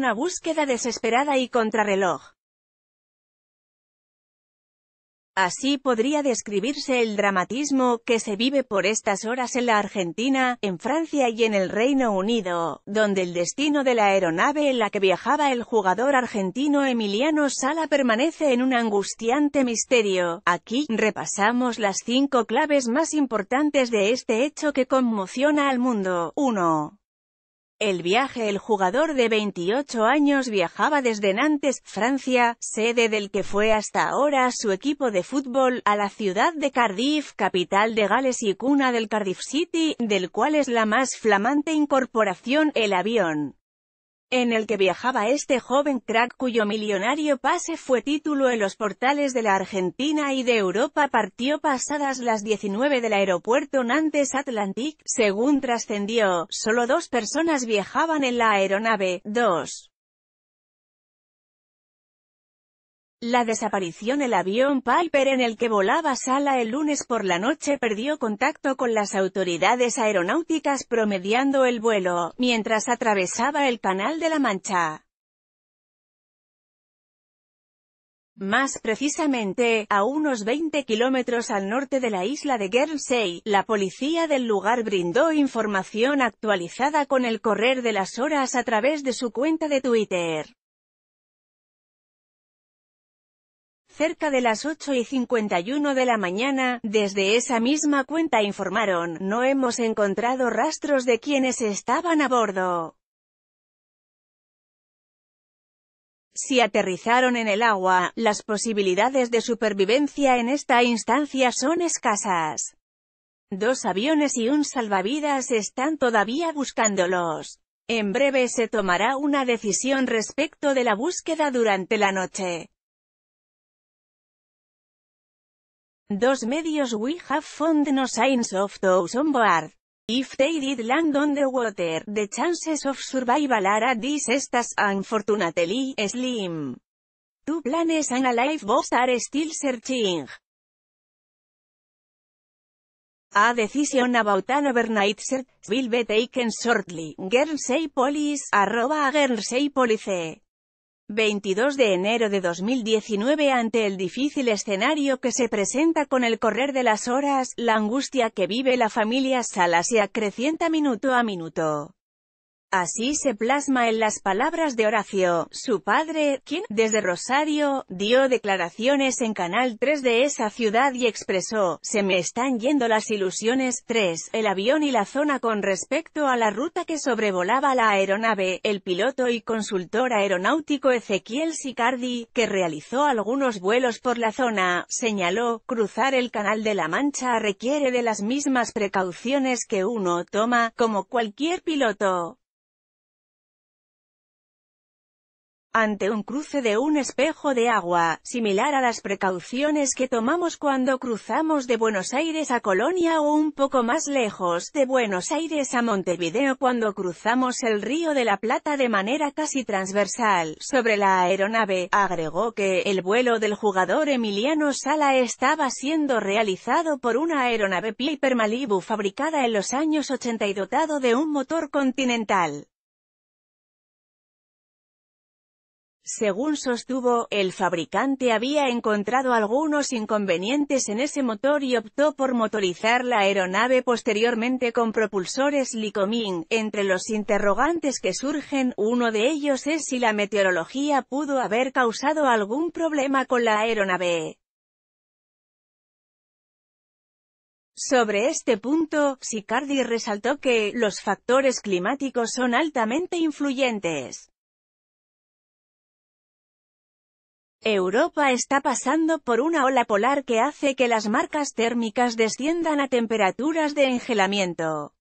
una búsqueda desesperada y contrarreloj. Así podría describirse el dramatismo que se vive por estas horas en la Argentina, en Francia y en el Reino Unido, donde el destino de la aeronave en la que viajaba el jugador argentino Emiliano Sala permanece en un angustiante misterio. Aquí, repasamos las cinco claves más importantes de este hecho que conmociona al mundo. 1. El viaje El jugador de 28 años viajaba desde Nantes, Francia, sede del que fue hasta ahora su equipo de fútbol, a la ciudad de Cardiff, capital de Gales y cuna del Cardiff City, del cual es la más flamante incorporación, el avión en el que viajaba este joven crack cuyo millonario pase fue título en los portales de la Argentina y de Europa partió pasadas las 19 del aeropuerto Nantes Atlantic, según trascendió, solo dos personas viajaban en la aeronave, dos La desaparición El avión Piper en el que volaba Sala el lunes por la noche perdió contacto con las autoridades aeronáuticas promediando el vuelo, mientras atravesaba el Canal de la Mancha. Más precisamente, a unos 20 kilómetros al norte de la isla de Guernsey, la policía del lugar brindó información actualizada con el correr de las horas a través de su cuenta de Twitter. cerca de las 8 y 51 de la mañana, desde esa misma cuenta informaron, no hemos encontrado rastros de quienes estaban a bordo. Si aterrizaron en el agua, las posibilidades de supervivencia en esta instancia son escasas. Dos aviones y un salvavidas están todavía buscándolos. En breve se tomará una decisión respecto de la búsqueda durante la noche. Dos medios we have found no signs of those on board. If they did land on the water, the chances of survival are at this estas unfortunately slim. Two planes and a lifeboat are still searching. A decision about an overnight search will be taken shortly. Guernsey Police, arroba Guernsey Police. 22 de enero de 2019 ante el difícil escenario que se presenta con el correr de las horas, la angustia que vive la familia Salas se acrecienta minuto a minuto. Así se plasma en las palabras de Horacio, su padre, quien, desde Rosario, dio declaraciones en Canal 3 de esa ciudad y expresó, se me están yendo las ilusiones, 3, el avión y la zona con respecto a la ruta que sobrevolaba la aeronave, el piloto y consultor aeronáutico Ezequiel Sicardi, que realizó algunos vuelos por la zona, señaló, cruzar el Canal de la Mancha requiere de las mismas precauciones que uno toma, como cualquier piloto. ante un cruce de un espejo de agua, similar a las precauciones que tomamos cuando cruzamos de Buenos Aires a Colonia o un poco más lejos, de Buenos Aires a Montevideo cuando cruzamos el Río de la Plata de manera casi transversal, sobre la aeronave, agregó que el vuelo del jugador Emiliano Sala estaba siendo realizado por una aeronave Piper Malibu fabricada en los años 80 y dotado de un motor continental. Según sostuvo, el fabricante había encontrado algunos inconvenientes en ese motor y optó por motorizar la aeronave posteriormente con propulsores Lycoming. Entre los interrogantes que surgen, uno de ellos es si la meteorología pudo haber causado algún problema con la aeronave. Sobre este punto, Sicardi resaltó que, los factores climáticos son altamente influyentes. Europa está pasando por una ola polar que hace que las marcas térmicas desciendan a temperaturas de engelamiento.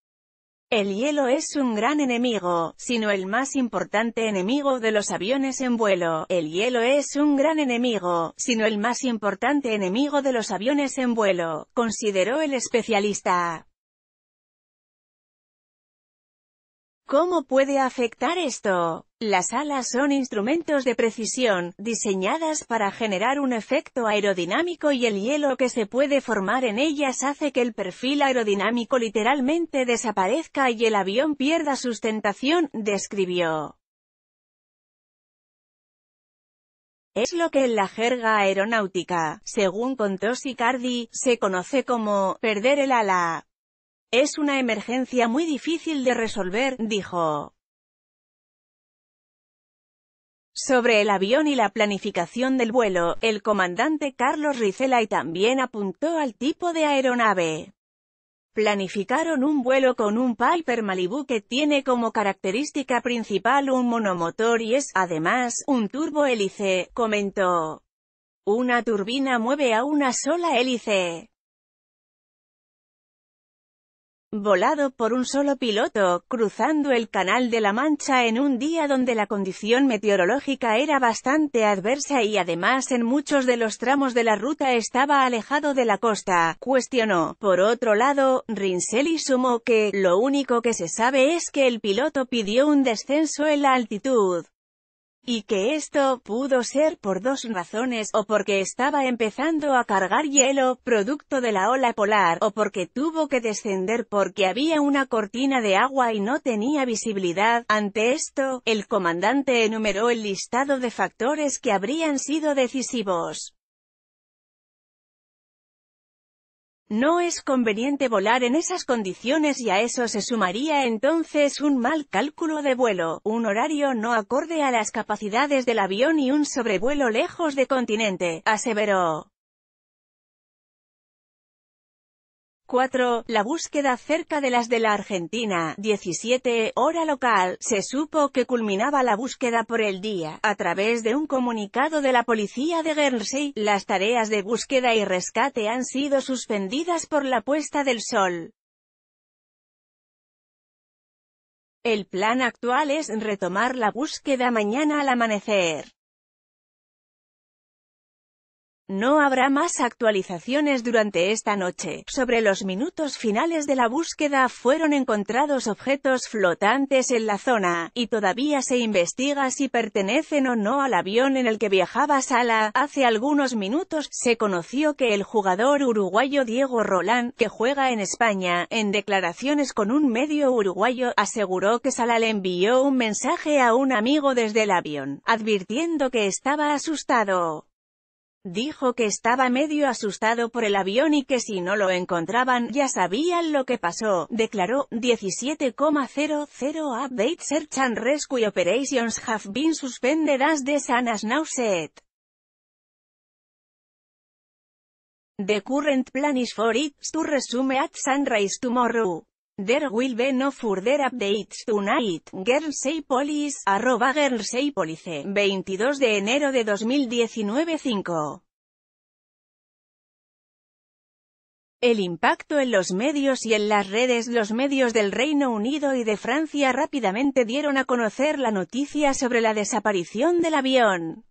El hielo es un gran enemigo, sino el más importante enemigo de los aviones en vuelo. El hielo es un gran enemigo, sino el más importante enemigo de los aviones en vuelo, consideró el especialista. ¿Cómo puede afectar esto? Las alas son instrumentos de precisión, diseñadas para generar un efecto aerodinámico y el hielo que se puede formar en ellas hace que el perfil aerodinámico literalmente desaparezca y el avión pierda sustentación, describió. Es lo que en la jerga aeronáutica, según contó Sicardi, se conoce como «perder el ala». Es una emergencia muy difícil de resolver, dijo. Sobre el avión y la planificación del vuelo, el comandante Carlos Ricela y también apuntó al tipo de aeronave. Planificaron un vuelo con un Piper Malibu que tiene como característica principal un monomotor y es, además, un turbohélice, comentó. Una turbina mueve a una sola hélice volado por un solo piloto, cruzando el Canal de la Mancha en un día donde la condición meteorológica era bastante adversa y además en muchos de los tramos de la ruta estaba alejado de la costa, cuestionó. Por otro lado, Rinselli sumó que, lo único que se sabe es que el piloto pidió un descenso en la altitud y que esto pudo ser por dos razones, o porque estaba empezando a cargar hielo, producto de la ola polar, o porque tuvo que descender porque había una cortina de agua y no tenía visibilidad. Ante esto, el comandante enumeró el listado de factores que habrían sido decisivos. No es conveniente volar en esas condiciones y a eso se sumaría entonces un mal cálculo de vuelo, un horario no acorde a las capacidades del avión y un sobrevuelo lejos de continente, aseveró. 4. La búsqueda cerca de las de la Argentina, 17, hora local, se supo que culminaba la búsqueda por el día, a través de un comunicado de la policía de Guernsey, las tareas de búsqueda y rescate han sido suspendidas por la puesta del sol. El plan actual es retomar la búsqueda mañana al amanecer. No habrá más actualizaciones durante esta noche. Sobre los minutos finales de la búsqueda fueron encontrados objetos flotantes en la zona, y todavía se investiga si pertenecen o no al avión en el que viajaba Sala. Hace algunos minutos, se conoció que el jugador uruguayo Diego Roland, que juega en España, en declaraciones con un medio uruguayo, aseguró que Sala le envió un mensaje a un amigo desde el avión, advirtiendo que estaba asustado. Dijo que estaba medio asustado por el avión y que si no lo encontraban, ya sabían lo que pasó, declaró, 17,00 Update Search and Rescue Operations have been suspended as the sun now set. The current plan is for it to resume at sunrise tomorrow. There will be no further updates tonight, Police, 22 de enero de 2019 5. El impacto en los medios y en las redes Los medios del Reino Unido y de Francia rápidamente dieron a conocer la noticia sobre la desaparición del avión.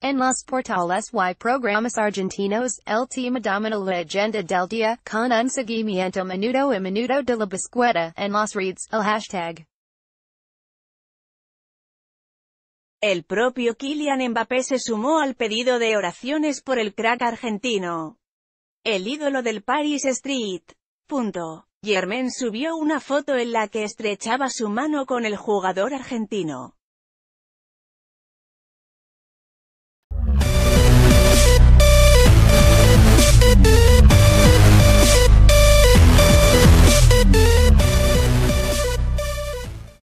En los portales y programas argentinos, el tema domina la agenda del día, con un seguimiento minuto y minuto de la búsqueda, en los reads, el hashtag. El propio Kylian Mbappé se sumó al pedido de oraciones por el crack argentino. El ídolo del Paris Street. Punto. Germain subió una foto en la que estrechaba su mano con el jugador argentino.